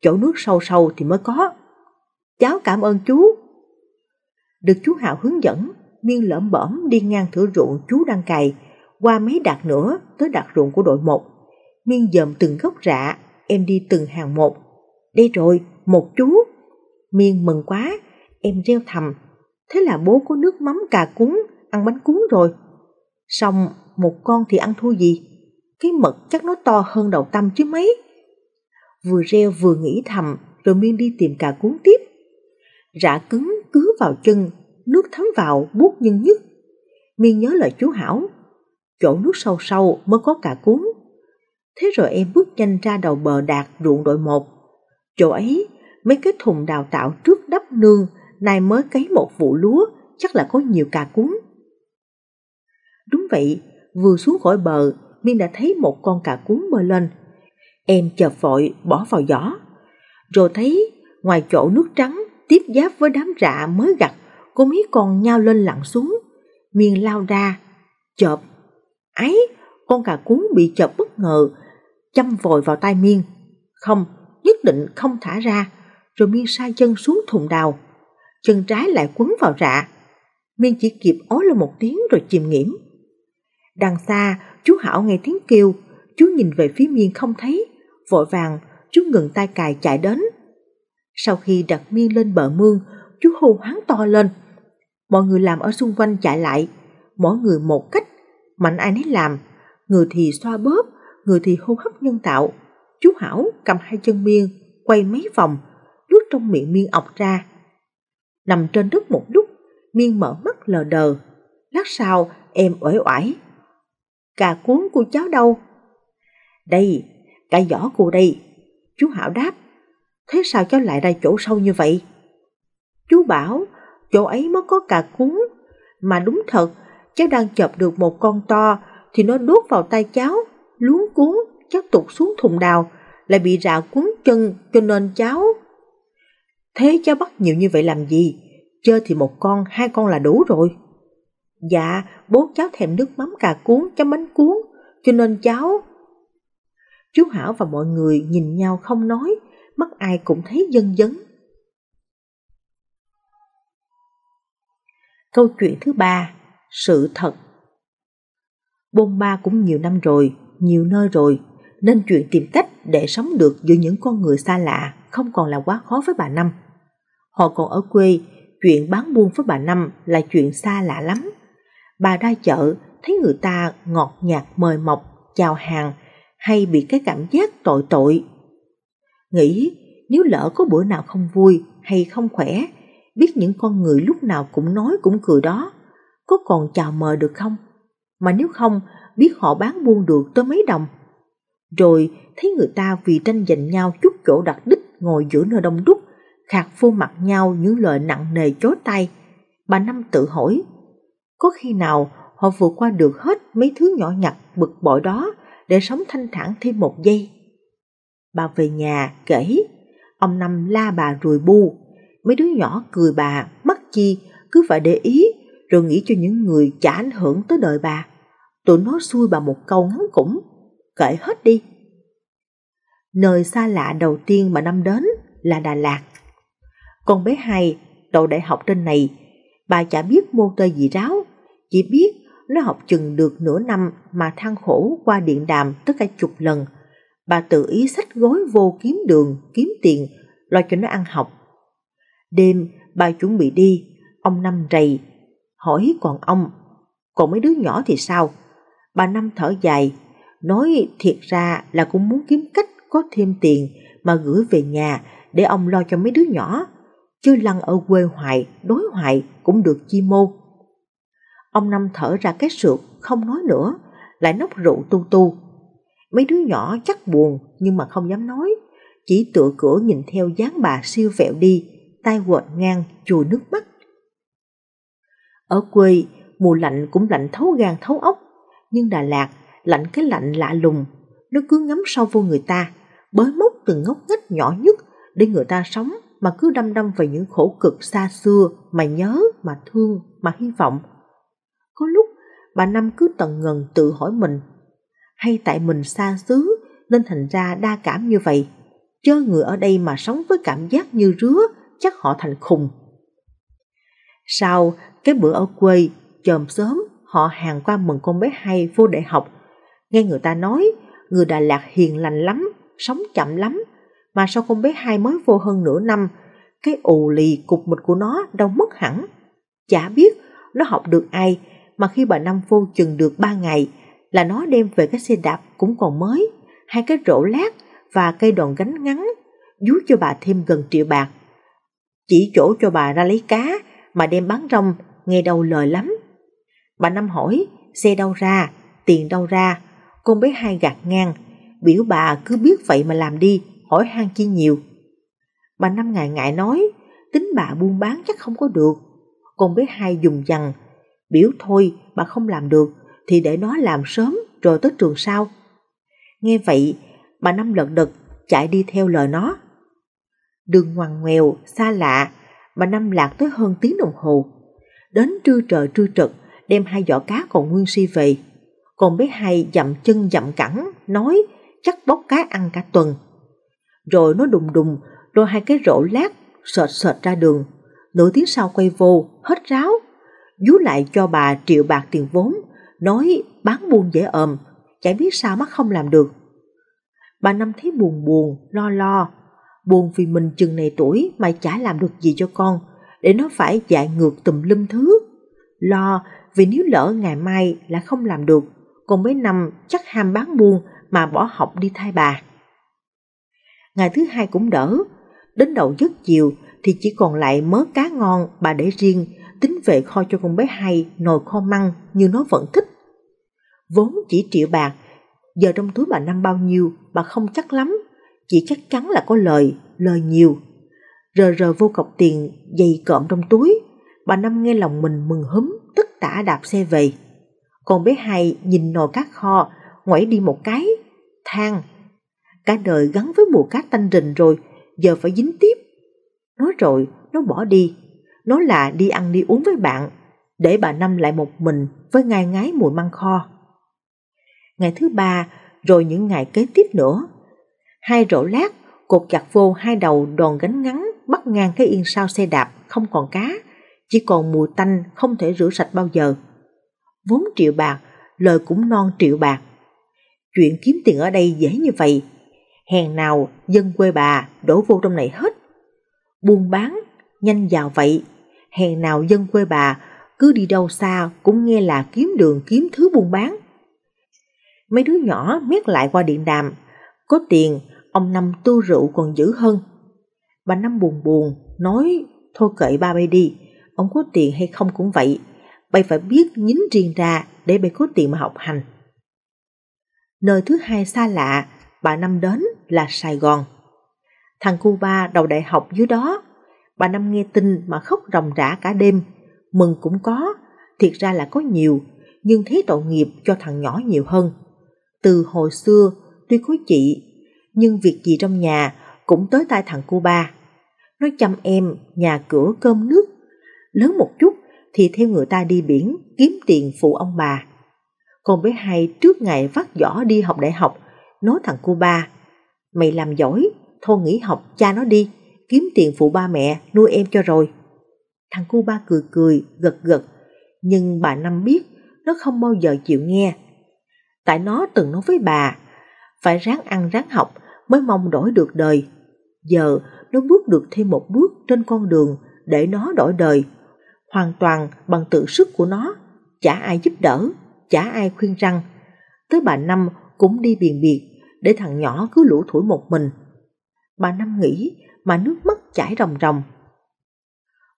chỗ nước sâu sâu thì mới có. Cháu cảm ơn chú. Được chú hào hướng dẫn, Miên lỡm bẩm đi ngang thửa ruộng chú đang cày, qua mấy đạt nữa tới đạt ruộng của đội một. Miên dòm từng gốc rạ, em đi từng hàng một. Đây rồi, một chú. Miên mừng quá, em reo thầm. Thế là bố có nước mắm cà cúng, ăn bánh cuốn rồi. Xong một con thì ăn thua gì? Cái mật chắc nó to hơn đầu tâm chứ mấy. Vừa reo vừa nghĩ thầm, rồi miên đi tìm cà cuốn tiếp. Rã cứng cứ vào chân, nước thấm vào buốt nhưng nhất. Miên nhớ lời chú Hảo, chỗ nước sâu sâu mới có cà cuốn. Thế rồi em bước nhanh ra đầu bờ đạt ruộng đội một. Chỗ ấy, mấy cái thùng đào tạo trước đắp nương, nay mới cấy một vụ lúa, chắc là có nhiều cà cuốn. Đúng vậy, vừa xuống khỏi bờ, Miên đã thấy một con cà cuốn bơi lên. Em chợp vội bỏ vào giỏ. Rồi thấy ngoài chỗ nước trắng tiếp giáp với đám rạ mới gặt, cô mấy con nhao lên lặn xuống. Miên lao ra, chợp. Ấy, con cà cuốn bị chợp bất ngờ, châm vội vào tay Miên. Không, nhất định không thả ra, rồi Miên sai chân xuống thùng đào. Chân trái lại quấn vào rạ. Miên chỉ kịp ối lên một tiếng rồi chìm nghiễm. Đằng xa, chú Hảo nghe tiếng kêu, chú nhìn về phía Miên không thấy, vội vàng, chú ngừng tay cài chạy đến. Sau khi đặt Miên lên bờ mương, chú hô hoáng to lên. Mọi người làm ở xung quanh chạy lại, mỗi người một cách, mạnh ai nấy làm, người thì xoa bóp, người thì hô hấp nhân tạo. Chú Hảo cầm hai chân Miên, quay mấy vòng, nước trong miệng Miên ọc ra. Nằm trên đất một lúc, Miên mở mắt lờ đờ. Lát sau, em uể oải Cà cuốn của cháu đâu? Đây, cái giỏ cô đây. Chú Hảo đáp, thế sao cháu lại ra chỗ sâu như vậy? Chú bảo, chỗ ấy mới có cà cuốn. Mà đúng thật, cháu đang chộp được một con to thì nó đốt vào tay cháu, luống cuốn, cháu tụt xuống thùng đào, lại bị rạ cuốn chân cho nên cháu. Thế cháu bắt nhiều như vậy làm gì? Chơi thì một con, hai con là đủ rồi. Dạ, bố cháu thèm nước mắm cà cuốn cho bánh cuốn, cho nên cháu... Chú Hảo và mọi người nhìn nhau không nói, mắt ai cũng thấy dân dấn. Câu chuyện thứ ba, sự thật. Bôn ba cũng nhiều năm rồi, nhiều nơi rồi, nên chuyện tìm cách để sống được giữa những con người xa lạ không còn là quá khó với bà Năm. Họ còn ở quê, chuyện bán buôn với bà Năm là chuyện xa lạ lắm bà ra chợ thấy người ta ngọt nhạt mời mọc, chào hàng hay bị cái cảm giác tội tội. Nghĩ nếu lỡ có bữa nào không vui hay không khỏe, biết những con người lúc nào cũng nói cũng cười đó, có còn chào mời được không? Mà nếu không, biết họ bán buôn được tới mấy đồng. Rồi thấy người ta vì tranh giành nhau chút chỗ đặt đích ngồi giữa nơi đông đúc, khạc phô mặt nhau những lời nặng nề chối tay. Bà Năm tự hỏi, có khi nào họ vượt qua được hết mấy thứ nhỏ nhặt bực bội đó để sống thanh thản thêm một giây? Bà về nhà kể, ông Năm la bà rùi bu, mấy đứa nhỏ cười bà, mắc chi, cứ phải để ý, rồi nghĩ cho những người chả ảnh hưởng tới đời bà. Tụi nó xui bà một câu ngắn cũng, kể hết đi. Nơi xa lạ đầu tiên mà Năm đến là Đà Lạt. Con bé hai, đầu đại học trên này, bà chả biết môn tơi gì ráo, chỉ biết nó học chừng được nửa năm mà than khổ qua điện đàm tất cả chục lần. Bà tự ý sách gối vô kiếm đường, kiếm tiền, lo cho nó ăn học. Đêm, bà chuẩn bị đi, ông Năm rầy, hỏi còn ông, còn mấy đứa nhỏ thì sao? Bà Năm thở dài, nói thiệt ra là cũng muốn kiếm cách có thêm tiền mà gửi về nhà để ông lo cho mấy đứa nhỏ. Chứ lăn ở quê hoài, đối hoài cũng được chi mô. Ông Năm thở ra cái sượt, không nói nữa, lại nốc rượu tu tu. Mấy đứa nhỏ chắc buồn nhưng mà không dám nói, chỉ tựa cửa nhìn theo dáng bà siêu vẹo đi, tay quệt ngang chùi nước mắt. Ở quê, mùa lạnh cũng lạnh thấu gan thấu ốc, nhưng Đà Lạt lạnh cái lạnh lạ lùng, nó cứ ngắm sâu vô người ta, bới móc từng ngốc ngách nhỏ nhất để người ta sống mà cứ đâm đâm vào những khổ cực xa xưa mà nhớ, mà thương, mà hy vọng, có lúc bà Năm cứ tần ngần tự hỏi mình hay tại mình xa xứ nên thành ra đa cảm như vậy. Chớ người ở đây mà sống với cảm giác như rứa chắc họ thành khùng. Sau cái bữa ở quê, chồm sớm họ hàng qua mừng con bé hay vô đại học. Nghe người ta nói, người Đà Lạt hiền lành lắm, sống chậm lắm. Mà sau con bé hai mới vô hơn nửa năm, cái ù lì cục mịch của nó đâu mất hẳn. Chả biết nó học được ai mà khi bà Năm vô chừng được 3 ngày là nó đem về cái xe đạp cũng còn mới, hai cái rổ lát và cây đòn gánh ngắn, vú cho bà thêm gần triệu bạc. Chỉ chỗ cho bà ra lấy cá mà đem bán rong, nghe đầu lời lắm. Bà Năm hỏi, xe đâu ra, tiền đâu ra, con bé hai gạt ngang, biểu bà cứ biết vậy mà làm đi, hỏi han chi nhiều. Bà Năm ngại ngại nói, tính bà buôn bán chắc không có được. Con bé hai dùng dằn biểu thôi mà không làm được thì để nó làm sớm rồi tới trường sau. Nghe vậy, bà Năm lật đật chạy đi theo lời nó. Đường ngoằn ngoèo, xa lạ, bà Năm lạc tới hơn tiếng đồng hồ. Đến trưa trời trưa trực, đem hai giỏ cá còn nguyên si về. Còn bé hai dậm chân dậm cẳng, nói chắc bóc cá ăn cả tuần. Rồi nó đùng đùng, đôi hai cái rổ lát, sệt sệt ra đường. Nửa tiếng sau quay vô, hết ráo, dú lại cho bà triệu bạc tiền vốn, nói bán buôn dễ ồm, chả biết sao mắt không làm được. Bà Năm thấy buồn buồn, lo lo, buồn vì mình chừng này tuổi mà chả làm được gì cho con, để nó phải dạy ngược tùm lum thứ. Lo vì nếu lỡ ngày mai là không làm được, còn mấy năm chắc ham bán buôn mà bỏ học đi thay bà. Ngày thứ hai cũng đỡ, đến đầu giấc chiều thì chỉ còn lại mớ cá ngon bà để riêng tính về kho cho con bé hai nồi kho măng như nó vẫn thích. Vốn chỉ triệu bạc, giờ trong túi bà năm bao nhiêu, bà không chắc lắm, chỉ chắc chắn là có lời, lời nhiều. Rờ rờ vô cọc tiền dày cộm trong túi, bà năm nghe lòng mình mừng húm, tất tả đạp xe về. Còn bé hai nhìn nồi cát kho, ngoảy đi một cái, than. Cả đời gắn với mùa cát tanh rình rồi, giờ phải dính tiếp. Nói rồi, nó bỏ đi, nói là đi ăn đi uống với bạn, để bà Năm lại một mình với ngai ngái mùi măng kho. Ngày thứ ba, rồi những ngày kế tiếp nữa, hai rổ lát cột chặt vô hai đầu đòn gánh ngắn bắt ngang cái yên sau xe đạp không còn cá, chỉ còn mùi tanh không thể rửa sạch bao giờ. Vốn triệu bạc, lời cũng non triệu bạc. Chuyện kiếm tiền ở đây dễ như vậy, hèn nào dân quê bà đổ vô trong này hết. Buôn bán nhanh vào vậy. Hèn nào dân quê bà, cứ đi đâu xa cũng nghe là kiếm đường kiếm thứ buôn bán. Mấy đứa nhỏ miết lại qua điện đàm, có tiền, ông Năm tu rượu còn dữ hơn. Bà Năm buồn buồn, nói, thôi kệ ba bay đi, ông có tiền hay không cũng vậy, bay phải biết nhín riêng ra để bay có tiền mà học hành. Nơi thứ hai xa lạ, bà Năm đến là Sài Gòn. Thằng Cuba đầu đại học dưới đó, Bà Năm nghe tin mà khóc ròng rã cả đêm. Mừng cũng có, thiệt ra là có nhiều, nhưng thấy tội nghiệp cho thằng nhỏ nhiều hơn. Từ hồi xưa, tuy có chị, nhưng việc gì trong nhà cũng tới tay thằng cô ba. Nó chăm em, nhà cửa, cơm nước. Lớn một chút thì theo người ta đi biển, kiếm tiền phụ ông bà. Còn bé hai trước ngày vắt giỏ đi học đại học, nói thằng cô ba, mày làm giỏi, thôi nghỉ học cha nó đi kiếm tiền phụ ba mẹ, nuôi em cho rồi. Thằng cu ba cười cười, gật gật, nhưng bà Năm biết nó không bao giờ chịu nghe. Tại nó từng nói với bà, phải ráng ăn ráng học mới mong đổi được đời. Giờ nó bước được thêm một bước trên con đường để nó đổi đời, hoàn toàn bằng tự sức của nó, chả ai giúp đỡ, chả ai khuyên răng. Tới bà Năm cũng đi biền biệt để thằng nhỏ cứ lũ thủi một mình. Bà Năm nghĩ mà nước mắt chảy ròng ròng.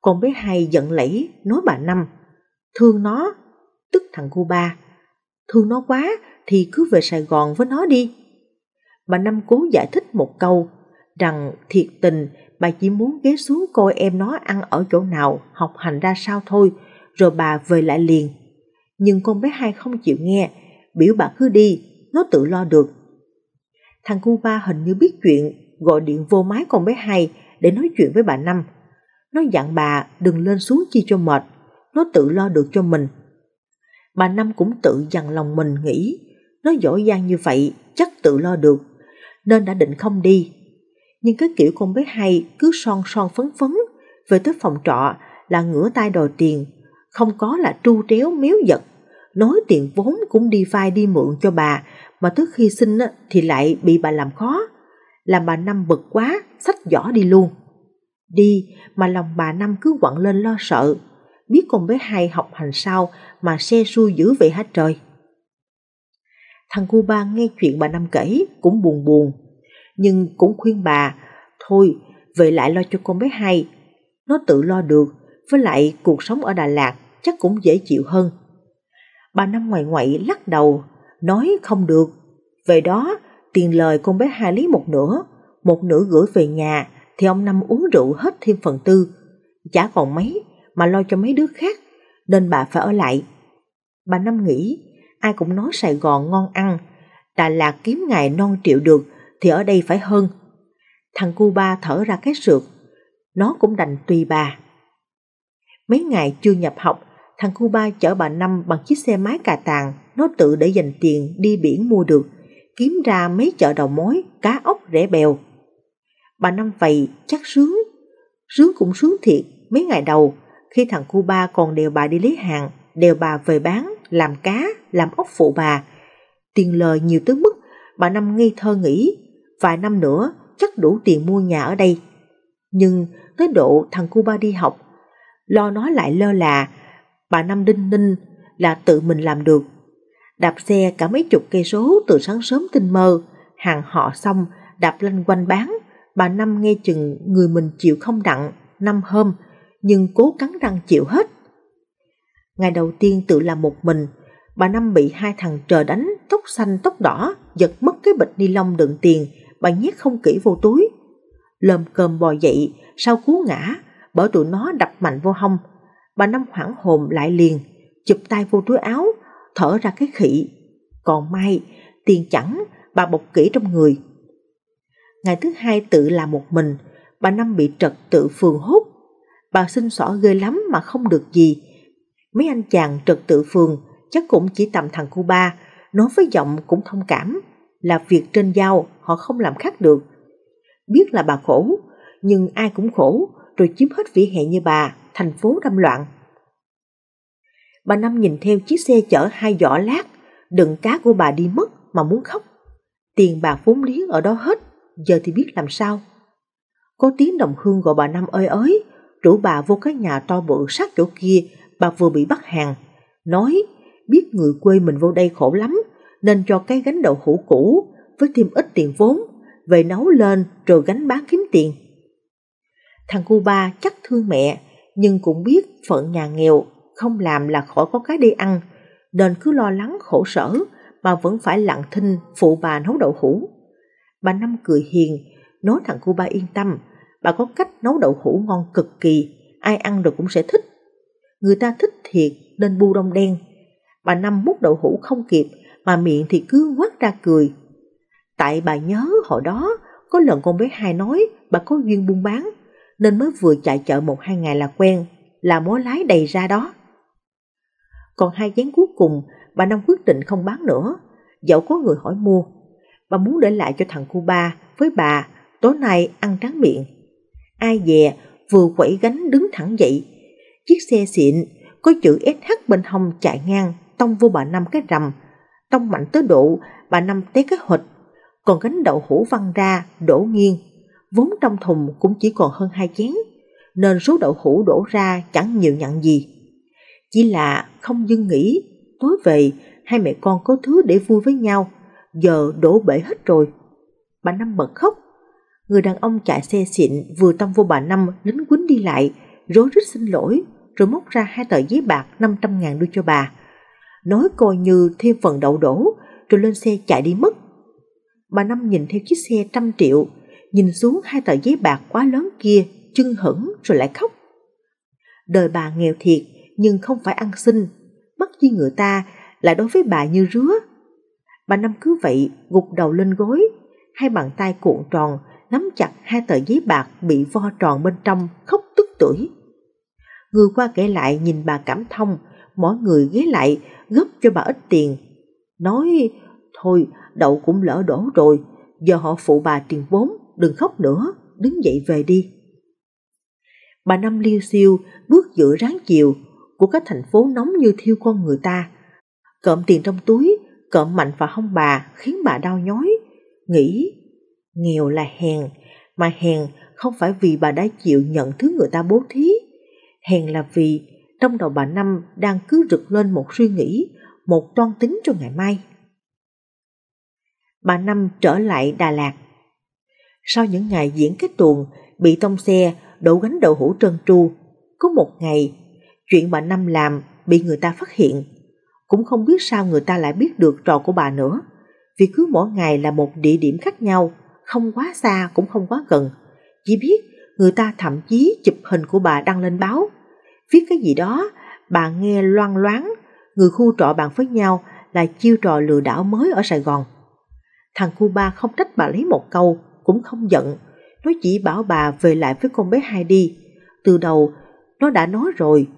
Con bé hai giận lẫy nói bà Năm, thương nó, tức thằng cô ba, thương nó quá thì cứ về Sài Gòn với nó đi. Bà Năm cố giải thích một câu rằng thiệt tình bà chỉ muốn ghé xuống coi em nó ăn ở chỗ nào, học hành ra sao thôi, rồi bà về lại liền. Nhưng con bé hai không chịu nghe, biểu bà cứ đi, nó tự lo được. Thằng cu ba hình như biết chuyện gọi điện vô máy con bé hai để nói chuyện với bà Năm. Nó dặn bà đừng lên xuống chi cho mệt, nó tự lo được cho mình. Bà Năm cũng tự dằn lòng mình nghĩ, nó giỏi giang như vậy chắc tự lo được, nên đã định không đi. Nhưng cái kiểu con bé hai cứ son son phấn phấn, về tới phòng trọ là ngửa tay đòi tiền, không có là tru tréo miếu giật. Nói tiền vốn cũng đi vay đi mượn cho bà, mà tới khi xin thì lại bị bà làm khó làm bà Năm bực quá, sách giỏ đi luôn. Đi mà lòng bà Năm cứ quặn lên lo sợ, biết con bé hai học hành sao mà xe xui dữ vậy hết trời. Thằng cu ba nghe chuyện bà Năm kể cũng buồn buồn, nhưng cũng khuyên bà, thôi về lại lo cho con bé hai, nó tự lo được, với lại cuộc sống ở Đà Lạt chắc cũng dễ chịu hơn. Bà Năm ngoài ngoại lắc đầu, nói không được, về đó tiền lời con bé Hai lý một nửa, một nửa gửi về nhà thì ông Năm uống rượu hết thêm phần tư. Chả còn mấy mà lo cho mấy đứa khác nên bà phải ở lại. Bà Năm nghĩ ai cũng nói Sài Gòn ngon ăn, Đà Lạt kiếm ngày non triệu được thì ở đây phải hơn. Thằng cu ba thở ra cái sượt, nó cũng đành tùy bà. Mấy ngày chưa nhập học, thằng cu ba chở bà Năm bằng chiếc xe máy cà tàng, nó tự để dành tiền đi biển mua được kiếm ra mấy chợ đầu mối, cá ốc rẻ bèo. Bà Năm vậy chắc sướng, sướng cũng sướng thiệt mấy ngày đầu khi thằng cu ba còn đều bà đi lấy hàng, đều bà về bán, làm cá, làm ốc phụ bà. Tiền lời nhiều tới mức bà Năm nghi thơ nghĩ, vài năm nữa chắc đủ tiền mua nhà ở đây. Nhưng tới độ thằng cu ba đi học, lo nó lại lơ là, bà Năm đinh ninh là tự mình làm được đạp xe cả mấy chục cây số từ sáng sớm tinh mơ, hàng họ xong, đạp lanh quanh bán, bà Năm nghe chừng người mình chịu không đặng, năm hôm, nhưng cố cắn răng chịu hết. Ngày đầu tiên tự làm một mình, bà Năm bị hai thằng chờ đánh, tóc xanh tóc đỏ, giật mất cái bịch ni lông đựng tiền, bà nhét không kỹ vô túi. Lơm cơm bò dậy, sau cú ngã, bởi tụi nó đập mạnh vô hông. Bà Năm hoảng hồn lại liền, chụp tay vô túi áo, thở ra cái khỉ. Còn may, tiền chẳng, bà bọc kỹ trong người. Ngày thứ hai tự làm một mình, bà Năm bị trật tự phường hút. Bà xin xỏ ghê lắm mà không được gì. Mấy anh chàng trật tự phường chắc cũng chỉ tầm thằng cô ba, nói với giọng cũng thông cảm là việc trên giao họ không làm khác được. Biết là bà khổ, nhưng ai cũng khổ, rồi chiếm hết vỉa hè như bà, thành phố đâm loạn bà Năm nhìn theo chiếc xe chở hai giỏ lát, đựng cá của bà đi mất mà muốn khóc. Tiền bà vốn liếng ở đó hết, giờ thì biết làm sao. Có tiếng đồng hương gọi bà Năm ơi ới, rủ bà vô cái nhà to bự sát chỗ kia, bà vừa bị bắt hàng. Nói, biết người quê mình vô đây khổ lắm, nên cho cái gánh đậu hũ cũ với thêm ít tiền vốn, về nấu lên rồi gánh bán kiếm tiền. Thằng cu ba chắc thương mẹ, nhưng cũng biết phận nhà nghèo không làm là khỏi có cái đi ăn, nên cứ lo lắng khổ sở mà vẫn phải lặng thinh phụ bà nấu đậu hũ. Bà Năm cười hiền, nói thằng cô ba yên tâm, bà có cách nấu đậu hũ ngon cực kỳ, ai ăn được cũng sẽ thích. Người ta thích thiệt nên bu đông đen. Bà Năm múc đậu hũ không kịp mà miệng thì cứ quát ra cười. Tại bà nhớ hồi đó có lần con bé hai nói bà có duyên buôn bán nên mới vừa chạy chợ một hai ngày là quen, là mối lái đầy ra đó. Còn hai chén cuối cùng, bà Năm quyết định không bán nữa. Dẫu có người hỏi mua, bà muốn để lại cho thằng Cuba với bà tối nay ăn tráng miệng. Ai dè vừa quẩy gánh đứng thẳng dậy. Chiếc xe xịn có chữ SH bên hông chạy ngang tông vô bà Năm cái rầm. Tông mạnh tới độ bà Năm té cái hụt. Còn gánh đậu hũ văng ra đổ nghiêng. Vốn trong thùng cũng chỉ còn hơn hai chén nên số đậu hũ đổ ra chẳng nhiều nhận gì. Chỉ là không dưng nghĩ, tối về hai mẹ con có thứ để vui với nhau, giờ đổ bể hết rồi. Bà Năm bật khóc. Người đàn ông chạy xe xịn vừa tông vô bà Năm lính quýnh đi lại, rối rít xin lỗi, rồi móc ra hai tờ giấy bạc 500 ngàn đưa cho bà. Nói coi như thêm phần đậu đổ, rồi lên xe chạy đi mất. Bà Năm nhìn theo chiếc xe trăm triệu, nhìn xuống hai tờ giấy bạc quá lớn kia, chưng hững rồi lại khóc. Đời bà nghèo thiệt, nhưng không phải ăn xin. Mất chi người ta lại đối với bà như rứa. Bà Năm cứ vậy gục đầu lên gối, hai bàn tay cuộn tròn, nắm chặt hai tờ giấy bạc bị vo tròn bên trong, khóc tức tuổi. Người qua kể lại nhìn bà cảm thông, mỗi người ghé lại góp cho bà ít tiền. Nói, thôi đậu cũng lỡ đổ rồi, giờ họ phụ bà tiền vốn, đừng khóc nữa, đứng dậy về đi. Bà Năm liêu xiêu bước giữa ráng chiều, của các thành phố nóng như thiêu con người ta. Cộm tiền trong túi, cộm mạnh vào hông bà khiến bà đau nhói. Nghĩ, nghèo là hèn, mà hèn không phải vì bà đã chịu nhận thứ người ta bố thí. Hèn là vì trong đầu bà Năm đang cứ rực lên một suy nghĩ, một toan tính cho ngày mai. Bà Năm trở lại Đà Lạt. Sau những ngày diễn kết tuồng, bị tông xe, đổ gánh đậu hũ trơn tru, có một ngày Chuyện bà Năm làm bị người ta phát hiện. Cũng không biết sao người ta lại biết được trò của bà nữa. Vì cứ mỗi ngày là một địa điểm khác nhau, không quá xa cũng không quá gần. Chỉ biết người ta thậm chí chụp hình của bà đăng lên báo. Viết cái gì đó, bà nghe loan loáng, người khu trọ bàn với nhau là chiêu trò lừa đảo mới ở Sài Gòn. Thằng Cuba không trách bà lấy một câu, cũng không giận. Nó chỉ bảo bà về lại với con bé hai đi. Từ đầu, nó đã nói rồi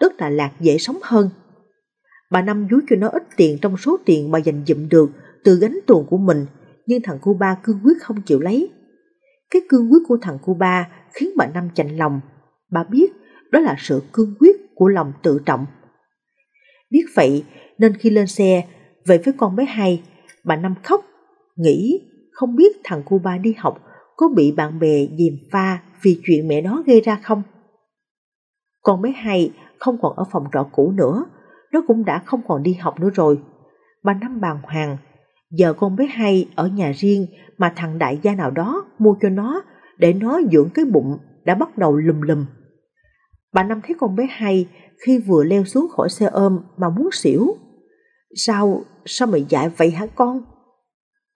đất là lạc dễ sống hơn. Bà Năm dúi cho nó ít tiền trong số tiền bà dành dụm được từ gánh tuồng của mình, nhưng thằng cô ba cương quyết không chịu lấy. Cái cương quyết của thằng cô ba khiến bà Năm chạnh lòng. Bà biết đó là sự cương quyết của lòng tự trọng. Biết vậy nên khi lên xe về với con bé hai, bà Năm khóc, nghĩ không biết thằng cô ba đi học có bị bạn bè dìm pha vì chuyện mẹ nó gây ra không. Con bé hai không còn ở phòng trọ cũ nữa, nó cũng đã không còn đi học nữa rồi. Bà Năm bàng hoàng, giờ con bé hay ở nhà riêng mà thằng đại gia nào đó mua cho nó để nó dưỡng cái bụng đã bắt đầu lùm lùm. Bà Năm thấy con bé hay khi vừa leo xuống khỏi xe ôm mà muốn xỉu. Sao, sao mày dại vậy hả con?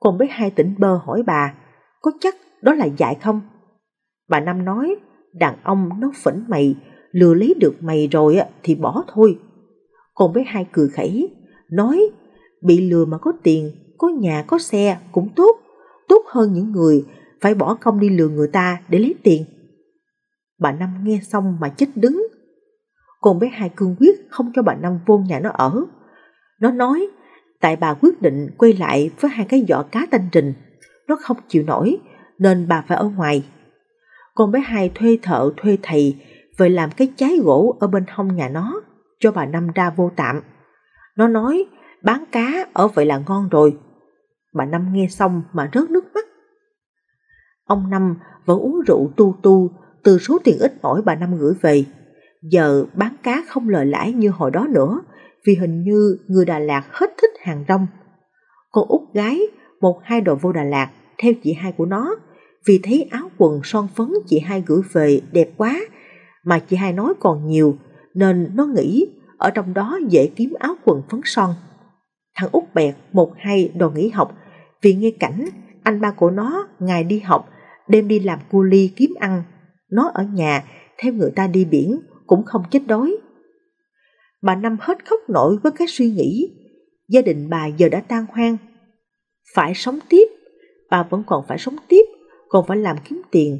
Con bé hai tỉnh bơ hỏi bà, có chắc đó là dại không? Bà Năm nói, đàn ông nó phỉnh mày lừa lấy được mày rồi thì bỏ thôi. Còn bé hai cười khẩy, nói bị lừa mà có tiền, có nhà, có xe cũng tốt, tốt hơn những người phải bỏ công đi lừa người ta để lấy tiền. Bà Năm nghe xong mà chết đứng. Còn bé hai cương quyết không cho bà Năm vô nhà nó ở. Nó nói, tại bà quyết định quay lại với hai cái giỏ cá tanh trình. Nó không chịu nổi, nên bà phải ở ngoài. Con bé hai thuê thợ, thuê thầy về làm cái trái gỗ ở bên hông nhà nó cho bà Năm ra vô tạm. Nó nói bán cá ở vậy là ngon rồi. Bà Năm nghe xong mà rớt nước mắt. Ông Năm vẫn uống rượu tu tu từ số tiền ít ỏi bà Năm gửi về. Giờ bán cá không lời lãi như hồi đó nữa vì hình như người Đà Lạt hết thích hàng đông. cô út gái một hai đồ vô Đà Lạt theo chị hai của nó vì thấy áo quần son phấn chị hai gửi về đẹp quá mà chị hai nói còn nhiều nên nó nghĩ ở trong đó dễ kiếm áo quần phấn son. Thằng út bẹt một hay đồ nghỉ học vì nghe cảnh anh ba của nó ngày đi học, đêm đi làm cu ly kiếm ăn. Nó ở nhà theo người ta đi biển cũng không chết đói. Bà Năm hết khóc nổi với cái suy nghĩ. Gia đình bà giờ đã tan hoang. Phải sống tiếp, bà vẫn còn phải sống tiếp, còn phải làm kiếm tiền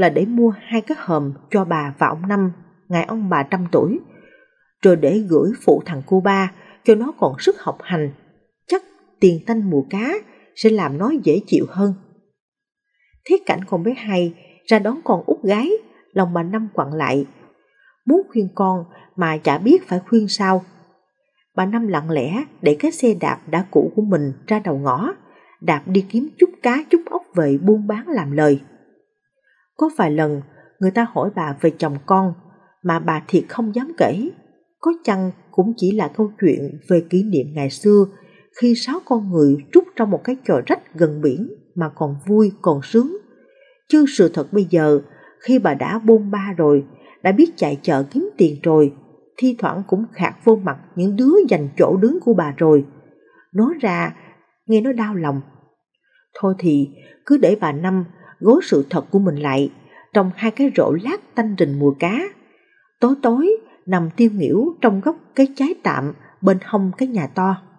là để mua hai cái hòm cho bà và ông Năm, ngày ông bà trăm tuổi, rồi để gửi phụ thằng cô ba cho nó còn sức học hành. Chắc tiền tanh mùa cá sẽ làm nó dễ chịu hơn. Thế cảnh con bé hay ra đón con út gái, lòng bà Năm quặn lại. Muốn khuyên con mà chả biết phải khuyên sao. Bà Năm lặng lẽ để cái xe đạp đã cũ của mình ra đầu ngõ, đạp đi kiếm chút cá chút ốc về buôn bán làm lời. Có vài lần người ta hỏi bà về chồng con mà bà thiệt không dám kể. Có chăng cũng chỉ là câu chuyện về kỷ niệm ngày xưa khi sáu con người trút trong một cái trò rách gần biển mà còn vui còn sướng. Chứ sự thật bây giờ khi bà đã bôn ba rồi, đã biết chạy chợ kiếm tiền rồi, thi thoảng cũng khạc vô mặt những đứa dành chỗ đứng của bà rồi. Nói ra, nghe nó đau lòng. Thôi thì cứ để bà Năm gố sự thật của mình lại trong hai cái rổ lát tanh rình mùa cá. Tối tối nằm tiêu nghỉu trong góc cái trái tạm bên hông cái nhà to.